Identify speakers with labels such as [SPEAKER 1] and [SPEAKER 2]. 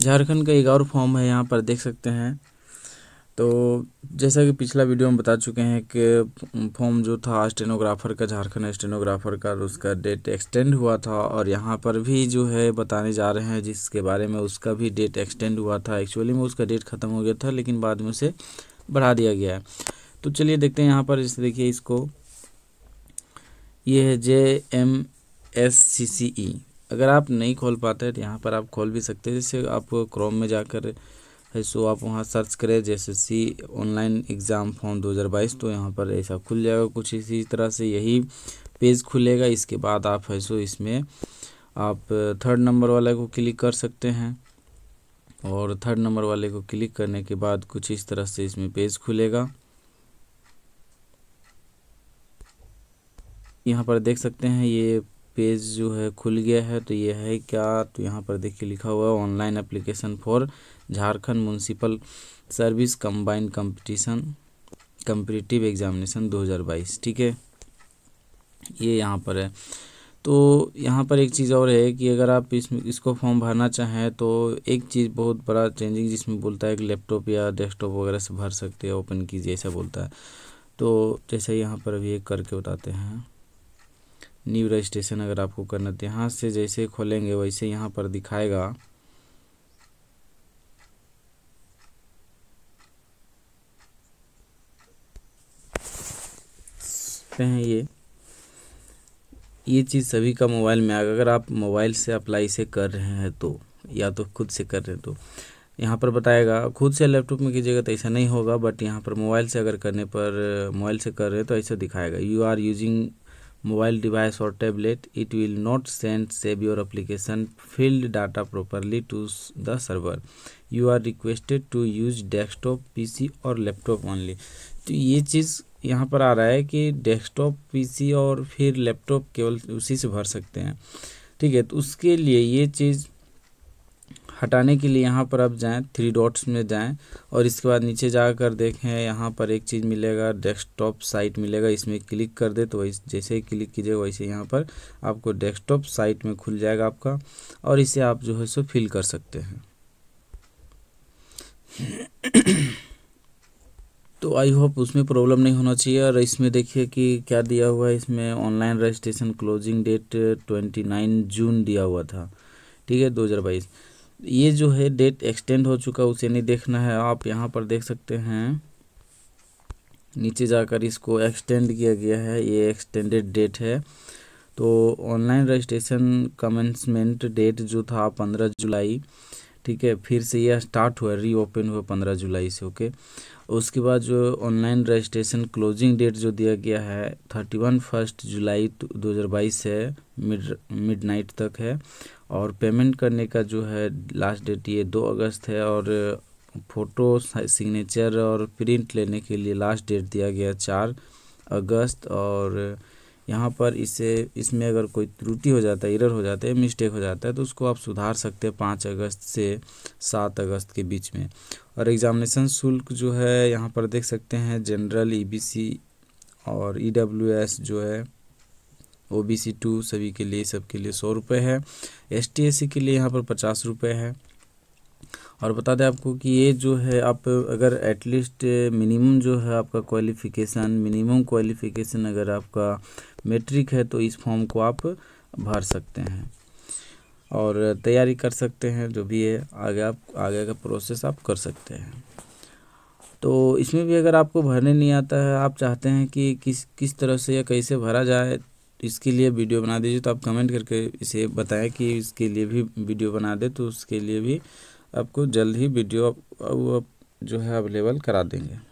[SPEAKER 1] झारखंड का एक और फॉर्म है यहाँ पर देख सकते हैं तो जैसा कि पिछला वीडियो में बता चुके हैं कि फॉर्म जो था स्टेनोग्राफर का झारखंड स्टेनोग्राफर का उसका डेट एक्सटेंड हुआ था और यहाँ पर भी जो है बताने जा रहे हैं जिसके बारे में उसका भी डेट एक्सटेंड हुआ था एक्चुअली में उसका डेट ख़त्म हो गया था लेकिन बाद में उसे बढ़ा दिया गया है तो चलिए देखते हैं यहाँ पर इसे देखिए इसको ये है जे एम एस सी सी ई अगर आप नहीं खोल पाते हैं तो यहाँ पर आप खोल भी सकते हैं जैसे आप क्रोम में जाकर है सो आप वहाँ सर्च करें जैसे सी ऑनलाइन एग्ज़ाम फॉर्म 2022 तो यहाँ पर ऐसा खुल जाएगा कुछ इसी तरह से यही पेज खुलेगा इसके बाद आप है सो इसमें आप थर्ड नंबर वाले को क्लिक कर सकते हैं और थर्ड नंबर वाले को क्लिक करने के बाद कुछ इस तरह से इसमें पेज खुलेगा यहाँ पर देख सकते हैं ये पेज जो है खुल गया है तो ये है क्या तो यहाँ पर देखिए लिखा हुआ है online application for Jharkhand municipal service combined competition competitive examination 2022 ठीक है ये यहाँ पर है तो यहाँ पर एक चीज़ और है कि अगर आप इस इसको फॉर्म भरना चाहें तो एक चीज़ बहुत बड़ा चेंजिंग जिसमें बोलता है कि लैपटॉप या डेस्कटॉप वगैरह से भर सकते हैं ओपन कीजिए ऐसा बोलता है तो जैसे यहाँ पर अभी एक करके बताते हैं न्यू रजिस्ट्रेशन अगर आपको करना तो यहाँ से जैसे खोलेंगे वैसे यहाँ पर दिखाएगा हैं ये ये चीज़ सभी का मोबाइल में आएगा अगर आप मोबाइल से अप्लाई से कर रहे हैं तो या तो खुद से कर रहे हैं तो यहाँ पर बताएगा खुद से लैपटॉप में कीजिएगा तो ऐसा नहीं होगा बट यहाँ पर मोबाइल से अगर करने पर मोबाइल से कर रहे हैं तो ऐसा दिखाएगा you are using mobile device or tablet it will not send save your application field data properly to the server you are requested to use desktop pc or laptop only तो ये चीज़ यहाँ पर आ रहा है कि डेस्कटॉप पीसी और फिर laptop केवल उसी से भर सकते हैं ठीक है तो उसके लिए ये चीज़ हटाने के लिए यहाँ पर आप जाएँ थ्री डॉट्स में जाएँ और इसके बाद नीचे जाकर देखें यहाँ पर एक चीज़ मिलेगा डेस्कटॉप साइट मिलेगा इसमें क्लिक कर दे तो वैसे जैसे ही क्लिक कीजिए वैसे यहाँ पर आपको डेस्कटॉप साइट में खुल जाएगा आपका और इसे आप जो है सो फिल कर सकते हैं तो आई होप उसमें प्रॉब्लम नहीं होना चाहिए और इसमें देखिए कि क्या दिया हुआ है इसमें online registration closing date twenty nine June दिया हुआ था ठीक है दो हज़ार बाईस ये जो है डेट एक्सटेंड हो चुका उसे नहीं देखना है आप यहाँ पर देख सकते हैं नीचे जाकर इसको एक्सटेंड किया गया है ये एक्सटेंडेड डेट है तो ऑनलाइन रजिस्ट्रेशन कमेंसमेंट डेट जो था पंद्रह जुलाई ठीक है फिर से यह स्टार्ट हुआ रीओपन हुआ पंद्रह जुलाई से ओके उसके बाद जो ऑनलाइन रजिस्ट्रेशन क्लोजिंग डेट जो दिया गया है थर्टी वन फर्स्ट जुलाई दो हज़ार बाईस है मिड मिड नाइट तक है और पेमेंट करने का जो है लास्ट डेट ये दो अगस्त है और फ़ोटो सिग्नेचर और प्रिंट लेने के लिए लास्ट डेट दिया गया चार अगस्त और यहाँ पर इसे इसमें अगर कोई त्रुटि हो जाता है इरर हो जाता है मिस्टेक हो जाता है तो उसको आप सुधार सकते हैं पाँच अगस्त से सात अगस्त के बीच में और एग्ज़ामिनेशन शुल्क जो है यहाँ पर देख सकते हैं जनरल ईबीसी e और ईडब्ल्यूएस e जो है ओ बी सी टू सभी के लिए सबके लिए सौ रुपये है एस टी एस सी के लिए यहाँ पर पचास रुपये है और बता दें आपको कि ये जो है आप अगर एटलीस्ट मिनिमम जो है आपका क्वालिफिकेशन मिनिमम क्वालिफिकेशन अगर आपका मेट्रिक है तो इस फॉर्म को आप भर सकते हैं और तैयारी कर सकते हैं जो भी है आगे आप आगे का प्रोसेस आप कर सकते हैं तो इसमें भी अगर आपको भरने नहीं आता है आप चाहते हैं कि किस किस तरह से या कैसे भरा जाए तो इसके लिए वीडियो बना दीजिए तो आप कमेंट करके इसे बताएं कि इसके लिए भी वीडियो बना दे तो उसके लिए भी आपको जल्द ही वीडियो आप, आप, आप जो है अवेलेबल करा देंगे